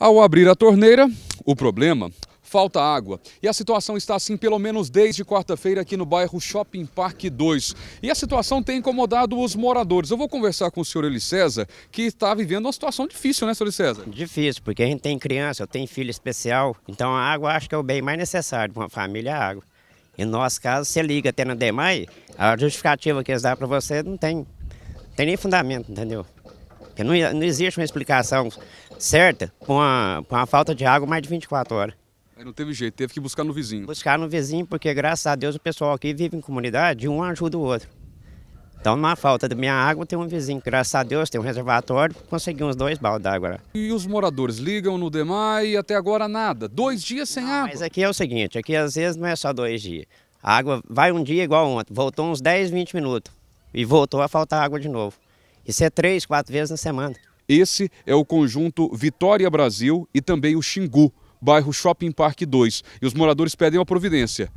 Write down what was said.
Ao abrir a torneira, o problema falta água. E a situação está assim pelo menos desde quarta-feira aqui no bairro Shopping Parque 2. E a situação tem incomodado os moradores. Eu vou conversar com o senhor Elicésar, que está vivendo uma situação difícil, né, senhor Elicésar? Difícil, porque a gente tem criança, eu tenho filho especial, então a água acho que é o bem mais necessário para uma família, é a água. Em nosso caso, você liga até na DEMAI, a justificativa que eles dão para você não tem, não tem nem fundamento, entendeu? seca. Não, não existe uma explicação certa para uma, uma falta de água mais de 24 horas. Aí não teve jeito, teve que buscar no vizinho. Buscar no vizinho, porque graças a Deus o pessoal aqui vive em comunidade, um ajuda o outro. Então, na falta da minha água, tem um vizinho, graças a Deus, tem um reservatório, consegui uns dois baldes d'água lá. E os moradores ligam no Demai, e até agora nada, dois dias sem não, água. Mas aqui é o seguinte, aqui às vezes não é só dois dias. A água vai um dia igual ontem, voltou uns 10, 20 minutos e voltou a faltar água de novo. Isso é três, quatro vezes na semana. Esse é o conjunto Vitória Brasil e também o Xingu, bairro Shopping Park 2. E os moradores pedem uma providência.